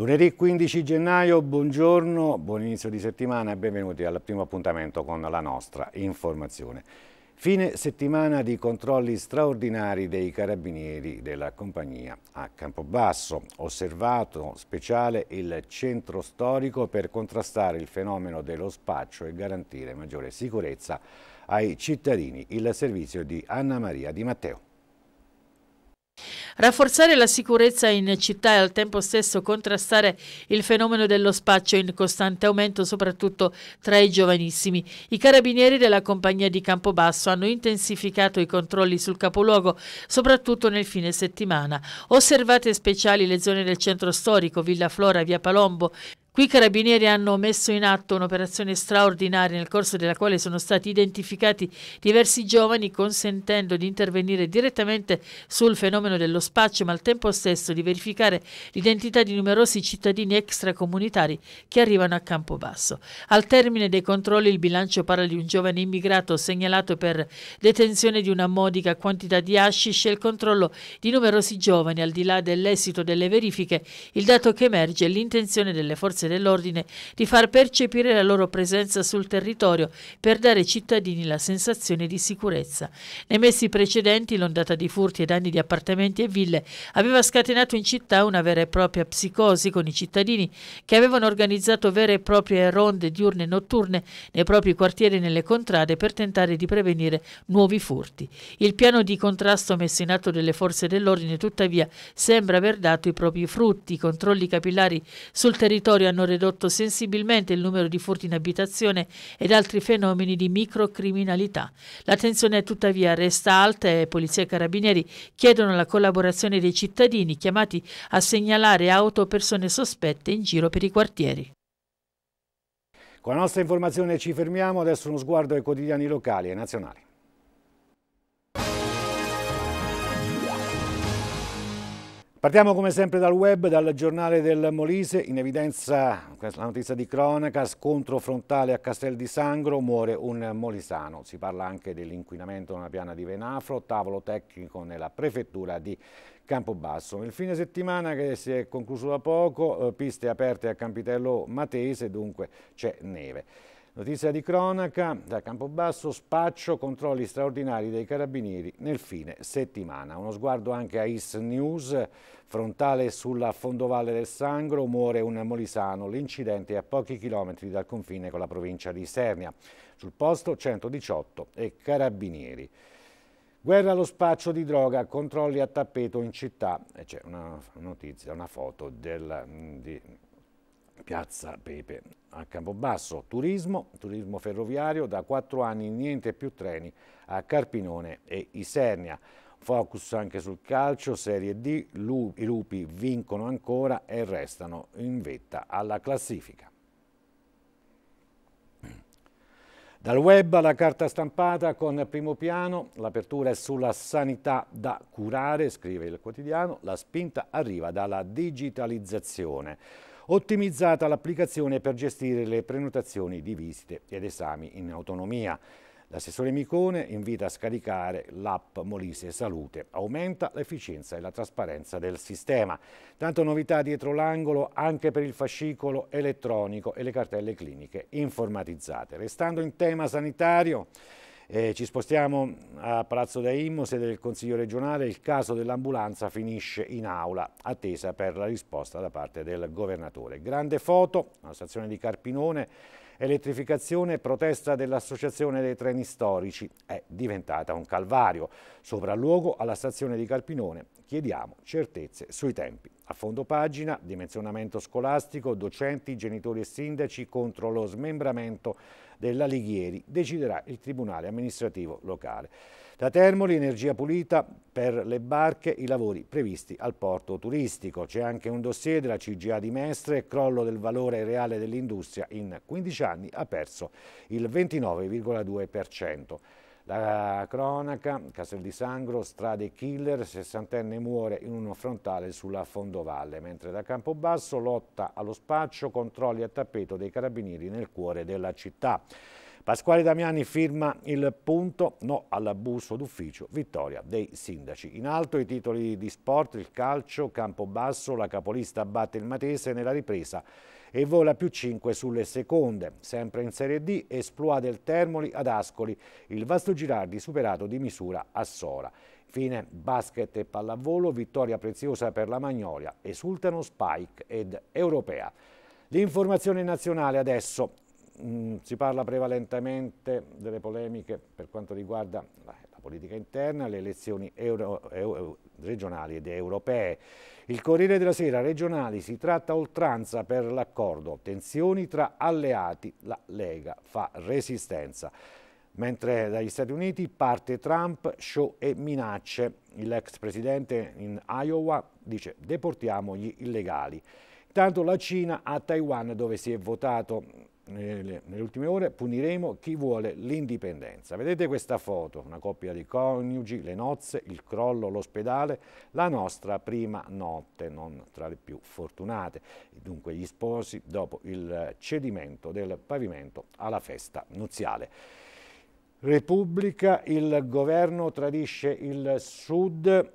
Lunedì 15 gennaio, buongiorno, buon inizio di settimana e benvenuti al primo appuntamento con la nostra informazione. Fine settimana di controlli straordinari dei carabinieri della compagnia a Campobasso, osservato speciale il centro storico per contrastare il fenomeno dello spaccio e garantire maggiore sicurezza ai cittadini, il servizio di Anna Maria Di Matteo. Rafforzare la sicurezza in città e al tempo stesso contrastare il fenomeno dello spaccio in costante aumento, soprattutto tra i giovanissimi. I carabinieri della compagnia di Campobasso hanno intensificato i controlli sul capoluogo, soprattutto nel fine settimana. Osservate speciali le zone del centro storico, Villa Flora, Via Palombo, Qui i carabinieri hanno messo in atto un'operazione straordinaria nel corso della quale sono stati identificati diversi giovani consentendo di intervenire direttamente sul fenomeno dello spaccio ma al tempo stesso di verificare l'identità di numerosi cittadini extracomunitari che arrivano a Campobasso. Al termine dei controlli il bilancio parla di un giovane immigrato segnalato per detenzione di una modica quantità di hashish e il controllo di numerosi giovani al di là dell'esito delle verifiche il dato che emerge è l'intenzione delle forze dell'ordine di far percepire la loro presenza sul territorio per dare ai cittadini la sensazione di sicurezza. Nei mesi precedenti l'ondata di furti e danni di appartamenti e ville aveva scatenato in città una vera e propria psicosi con i cittadini che avevano organizzato vere e proprie ronde diurne e notturne nei propri quartieri e nelle contrade per tentare di prevenire nuovi furti. Il piano di contrasto messo in atto delle forze dell'ordine tuttavia sembra aver dato i propri frutti. I controlli capillari sul territorio hanno ridotto sensibilmente il numero di furti in abitazione ed altri fenomeni di microcriminalità. L'attenzione è tuttavia resta alta e Polizia e Carabinieri chiedono la collaborazione dei cittadini chiamati a segnalare auto o persone sospette in giro per i quartieri. Con la nostra informazione ci fermiamo, adesso uno sguardo ai quotidiani locali e nazionali. Partiamo come sempre dal web, dal giornale del Molise, in evidenza la notizia di cronaca, scontro frontale a Castel di Sangro, muore un molisano. Si parla anche dell'inquinamento nella piana di Venafro, tavolo tecnico nella prefettura di Campobasso. Il fine settimana che si è concluso da poco, eh, piste aperte a Campitello Matese, dunque c'è neve. Notizia di cronaca, da Campobasso spaccio controlli straordinari dei carabinieri nel fine settimana. Uno sguardo anche a IS News, frontale sulla fondovalle del Sangro, muore un molisano, l'incidente è a pochi chilometri dal confine con la provincia di Sernia. Sul posto 118 e carabinieri. Guerra allo spaccio di droga, controlli a tappeto in città. E c'è una notizia, una foto del... Di, piazza Pepe a Campobasso. Turismo, turismo ferroviario, da quattro anni niente più treni a Carpinone e Isernia. Focus anche sul calcio, Serie D, i lupi vincono ancora e restano in vetta alla classifica. Dal web alla carta stampata con primo piano, l'apertura è sulla sanità da curare, scrive il quotidiano, la spinta arriva dalla digitalizzazione ottimizzata l'applicazione per gestire le prenotazioni di visite ed esami in autonomia. L'assessore Micone invita a scaricare l'app Molise Salute, aumenta l'efficienza e la trasparenza del sistema. Tanto novità dietro l'angolo anche per il fascicolo elettronico e le cartelle cliniche informatizzate. Restando in tema sanitario, eh, ci spostiamo a Palazzo da Immo, sede del Consiglio regionale, il caso dell'ambulanza finisce in aula, attesa per la risposta da parte del governatore. Grande foto, una stazione di Carpinone, Elettrificazione e protesta dell'Associazione dei Treni Storici. È diventata un calvario. Sopralluogo alla stazione di Calpinone. Chiediamo certezze sui tempi. A fondo pagina, dimensionamento scolastico, docenti, genitori e sindaci contro lo smembramento della Lighieri, deciderà il Tribunale amministrativo locale. Da Termoli energia pulita per le barche, i lavori previsti al porto turistico. C'è anche un dossier della CGA di Mestre, crollo del valore reale dell'industria in 15 anni ha perso il 29,2%. La cronaca, Castel di Sangro, strade killer, sessantenne muore in uno frontale sulla Fondovalle, mentre da Campobasso lotta allo spaccio, controlli a tappeto dei carabinieri nel cuore della città. Pasquale Damiani firma il punto no all'abuso d'ufficio, vittoria dei sindaci. In alto i titoli di sport, il calcio, campo basso, la capolista batte il Matese nella ripresa e vola più 5 sulle seconde. Sempre in Serie D, esplode il Termoli ad Ascoli, il Vasto Girardi superato di misura a Sora. Fine basket e pallavolo, vittoria preziosa per la Magnolia, esultano Spike ed Europea. L'informazione nazionale adesso, mh, mm, si parla prevalentemente delle polemiche per quanto riguarda la, la politica interna, le elezioni euro, euro, regionali ed europee. Il Corriere della Sera, regionali, si tratta oltranza per l'accordo, tensioni tra alleati, la Lega fa resistenza. Mentre dagli Stati Uniti parte Trump, show e minacce. L'ex presidente in Iowa dice deportiamo gli illegali. Tanto la Cina a Taiwan dove si è votato nelle, eh, nelle ultime ore puniremo chi vuole l'indipendenza. Vedete questa foto, una coppia di coniugi, le nozze, il crollo, l'ospedale, la nostra prima notte, non tra le più fortunate. Dunque gli sposi dopo il cedimento del pavimento alla festa nuziale. Repubblica, il governo tradisce il Sud,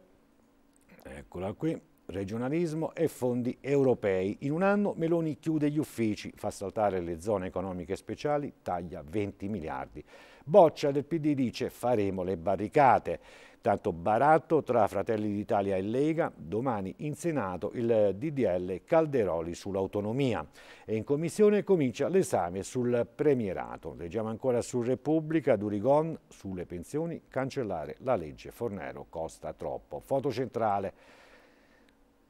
eccola qui, regionalismo e fondi europei. In un anno Meloni chiude gli uffici, fa saltare le zone economiche speciali, taglia 20 miliardi. Boccia del PD dice faremo le barricate. Tanto baratto tra Fratelli d'Italia e Lega, domani in Senato il DDL Calderoli sull'autonomia e in Commissione comincia l'esame sul premierato. Leggiamo ancora su Repubblica, Durigon, sulle pensioni, cancellare la legge Fornero costa troppo. Foto centrale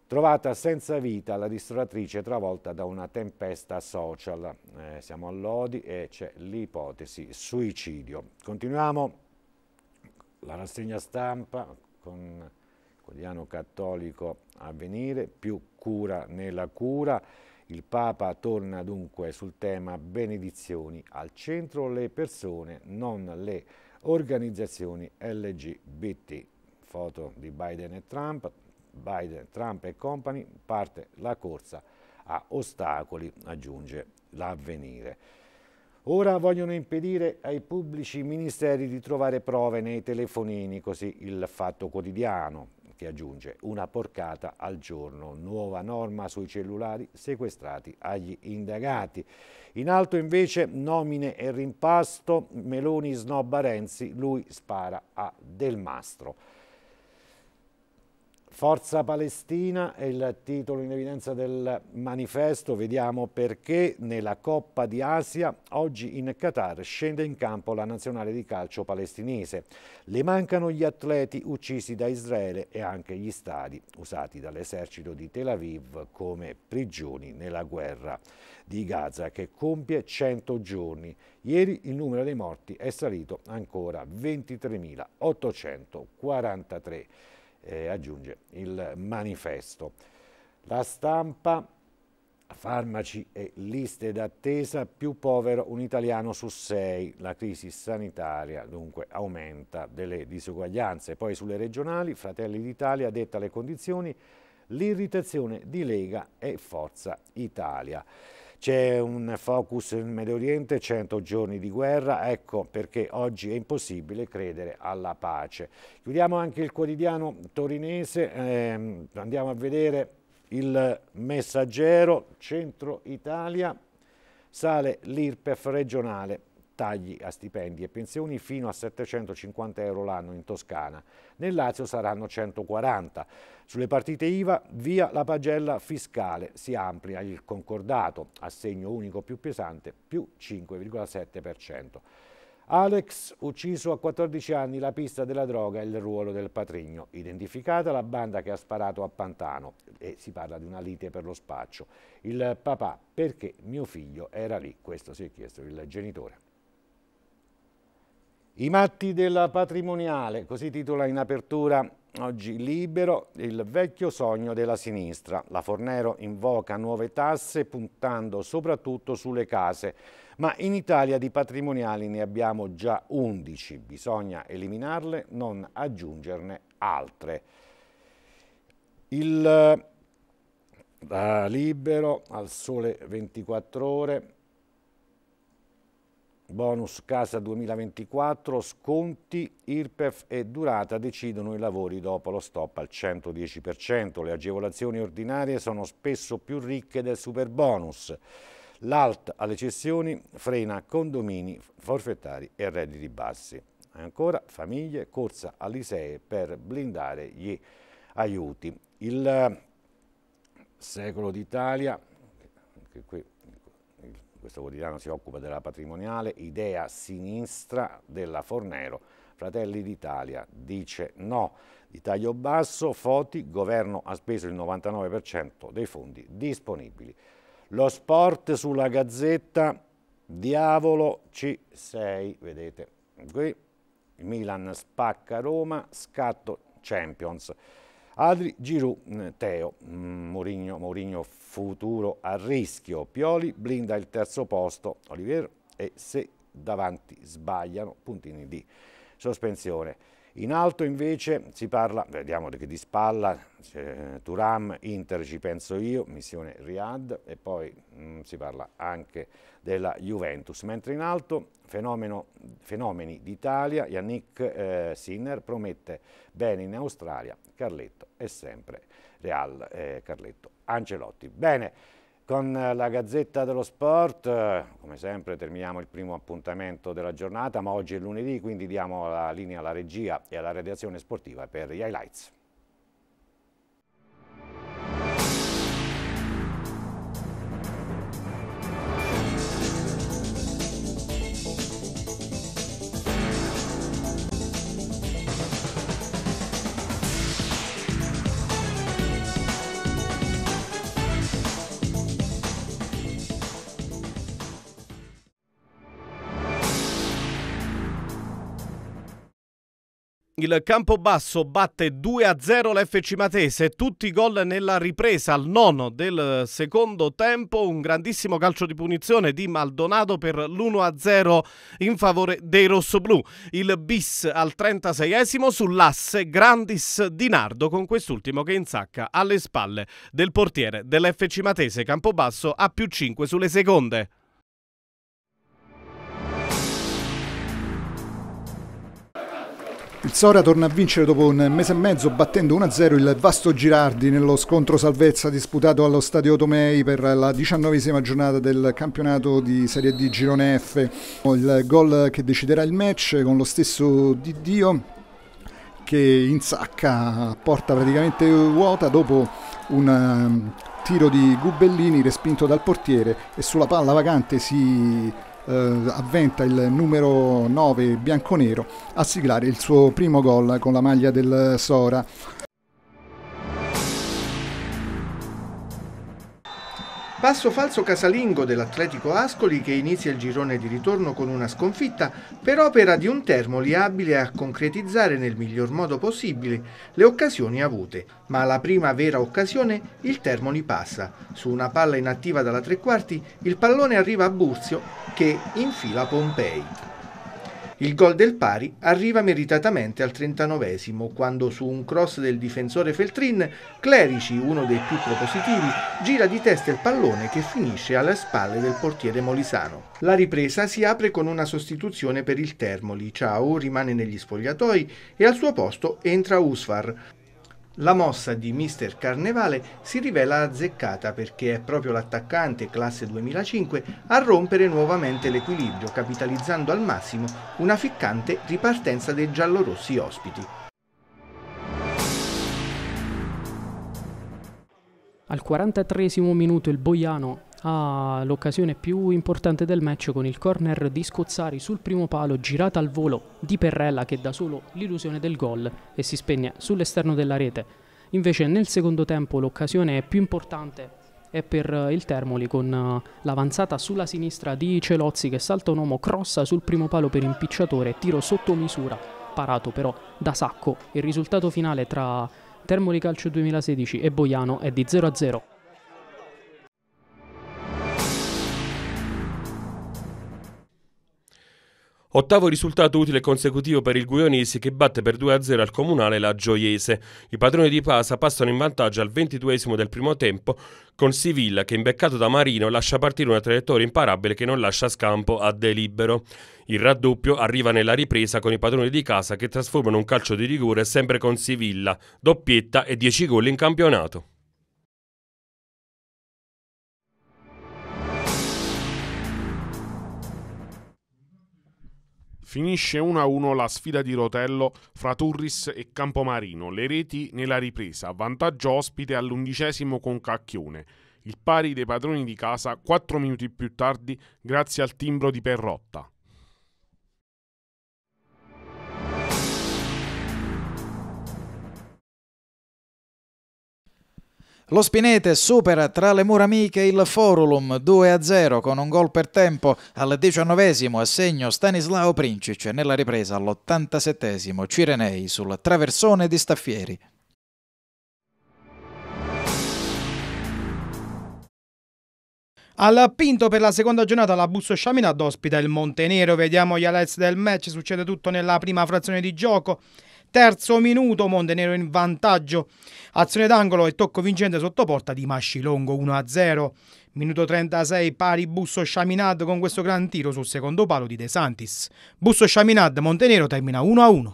trovata senza vita la ristoratrice travolta da una tempesta social. Eh, siamo a Lodi e c'è l'ipotesi suicidio. Continuiamo la rassegna stampa con il quotidiano cattolico avvenire, più cura nella cura. Il Papa torna dunque sul tema benedizioni, al centro le persone, non le organizzazioni LGBT. Foto di Biden e Trump, Biden, Trump e compagni parte la corsa a ostacoli, aggiunge l'avvenire. Ora vogliono impedire ai pubblici ministeri di trovare prove nei telefonini, così il fatto quotidiano, che aggiunge una porcata al giorno, nuova norma sui cellulari sequestrati agli indagati. In alto invece nomine e rimpasto, Meloni snobba Renzi, lui spara a Del Mastro. Forza Palestina è il titolo in evidenza del manifesto, vediamo perché nella Coppa di Asia oggi in Qatar scende in campo la nazionale di calcio palestinese. Le mancano gli atleti uccisi da Israele e anche gli stadi usati dall'esercito di Tel Aviv come prigioni nella guerra di Gaza che compie 100 giorni. Ieri il numero dei morti è salito ancora 23.843 eh, aggiunge il manifesto. La stampa, farmaci e liste d'attesa, più povero un italiano su sei, la crisi sanitaria dunque aumenta delle disuguaglianze. Poi sulle regionali, Fratelli d'Italia detta le condizioni, l'irritazione di Lega e Forza Italia. C'è un focus in Medio Oriente, 100 giorni di guerra, ecco perché oggi è impossibile credere alla pace. Chiudiamo anche il quotidiano torinese, ehm, andiamo a vedere il messaggero Centro Italia, sale l'IRPEF regionale, tagli a stipendi e pensioni fino a 750 euro l'anno in Toscana. Nel Lazio saranno 140. Sulle partite IVA, via la pagella fiscale, si amplia il concordato, assegno unico più pesante, più 5,7%. Alex, ucciso a 14 anni, la pista della droga e il ruolo del patrigno. Identificata la banda che ha sparato a Pantano e si parla di una lite per lo spaccio. Il papà, perché mio figlio era lì? Questo si è chiesto il genitore. I matti della patrimoniale, così titola in apertura oggi libero il vecchio sogno della sinistra. La Fornero invoca nuove tasse puntando soprattutto sulle case, ma in Italia di patrimoniali ne abbiamo già 11, bisogna eliminarle, non aggiungerne altre. Il da eh, libero al sole 24 ore bonus casa 2024, sconti, IRPEF e durata decidono i lavori dopo lo stop al 110%. Le agevolazioni ordinarie sono spesso più ricche del super bonus. L'alt alle cessioni frena condomini, forfettari e redditi bassi. E ancora famiglie, corsa all'ISEE per blindare gli aiuti. Il secolo d'Italia, anche qui questo quotidiano si occupa della patrimoniale, idea sinistra della Fornero, Fratelli d'Italia dice no, di taglio basso, Foti, governo ha speso il 99% dei fondi disponibili. Lo sport sulla gazzetta, diavolo C6, vedete qui, Milan spacca Roma, scatto Champions. Adri, Giroud, mm, Teo, mm, Mourinho, Mourinho futuro a rischio, Pioli blinda il terzo posto, Olivier e se davanti sbagliano puntini di sospensione. In alto invece si parla, vediamo che di spalla, Turam, Inter ci penso io, missione Riyadh e poi mh, mm, si parla anche della Juventus. Mentre in alto fenomeno, fenomeni d'Italia, Yannick eh, Sinner promette bene in Australia, Carletto è sempre Real eh, Carletto Ancelotti. Bene. Con la Gazzetta dello Sport, come sempre terminiamo il primo appuntamento della giornata, ma oggi è lunedì, quindi diamo la linea alla regia e alla redazione sportiva per gli highlights. il Campobasso batte 2-0 l'FC Matese, tutti i gol nella ripresa al nono del secondo tempo, un grandissimo calcio di punizione di Maldonado per l'1-0 in favore dei rossoblù. Il bis al 36esimo sull'asse Grandis di Nardo con quest'ultimo che insacca alle spalle del portiere dell'FC Matese. Campobasso a più 5 sulle seconde. Il Sora torna a vincere dopo un mese e mezzo battendo 1-0 il Vasto Girardi nello scontro salvezza disputato allo Stadio Tomei per la diciannovesima giornata del campionato di Serie D Girone F. Il gol che deciderà il match con lo stesso Didio Dio che insacca porta praticamente vuota dopo un um, tiro di Gubellini respinto dal portiere e sulla palla vacante si eh, avventa il numero 9 bianconero a siglare il suo primo gol con la maglia del Sora. Passo falso casalingo dell'Atletico Ascoli che inizia il girone di ritorno con una sconfitta per opera di un Termoli abile a concretizzare nel miglior modo possibile le occasioni avute. Ma alla prima vera occasione il Termoli passa. Su una palla inattiva dalla tre quarti il pallone arriva a Burzio che infila Pompei. Il gol del pari arriva meritatamente al 39 quando su un cross del difensore Feltrin, Clerici, uno dei più propositivi, gira di testa il pallone che finisce alle spalle del portiere Molisano. La ripresa si apre con una sostituzione per il Termoli. Ciao rimane negli spogliatoi e al suo posto entra Usfar. La mossa di Mister Carnevale si rivela azzeccata perché è proprio l'attaccante classe 2005 a rompere nuovamente l'equilibrio, capitalizzando al massimo una ficcante ripartenza dei giallorossi ospiti. Al 43 minuto il Boiano ha ah, l'occasione più importante del match con il corner di Scozzari sul primo palo girata al volo di Perrella che dà solo l'illusione del gol e si spegne sull'esterno della rete. Invece nel secondo tempo l'occasione più importante è per eh, il Termoli con eh, l'avanzata sulla sinistra di Celozzi che salta un uomo, crossa sul primo palo per impicciatore, tiro sotto misura, parato però da Sacco. Il risultato finale tra Termoli Calcio 2016 e Boiano è di 0 a 0. Ottavo risultato utile consecutivo per il Guionisi che batte per 2-0 al Comunale la Gioiese. I padroni di Pasa passano in vantaggio al 22 del primo tempo con Sivilla che imbeccato da Marino lascia partire una traiettoria imparabile che non lascia scampo a delibero. Il raddoppio arriva nella ripresa con i padroni di casa che trasformano un calcio di rigore sempre con Sivilla, doppietta e 10 gol in campionato. Finisce 1-1 la sfida di rotello fra Turris e Campomarino, le reti nella ripresa, vantaggio ospite all'undicesimo con Cacchione. Il pari dei padroni di casa 4 minuti più tardi grazie al timbro di Perrotta. Lo Spinete supera tra le mura amiche il Forulum 2-0 con un gol per tempo al diciannovesimo a segno Stanislao Princic nella ripresa all'87 Cirenei sul traversone di Staffieri. Al Pinto per la seconda giornata la Busso Sciaminad ospita il Montenero, vediamo gli highlights del match, succede tutto nella prima frazione di gioco terzo minuto Montenero in vantaggio azione d'angolo e tocco vincente sotto porta di Mascilongo 1-0 Minuto 36 pari Busso Chaminade con questo gran tiro sul secondo palo di De Santis. Busso Chaminade Montenero termina 1-1.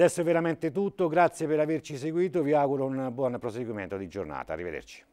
Adesso è veramente tutto, grazie per averci seguito, vi auguro un buon proseguimento di giornata, arrivederci.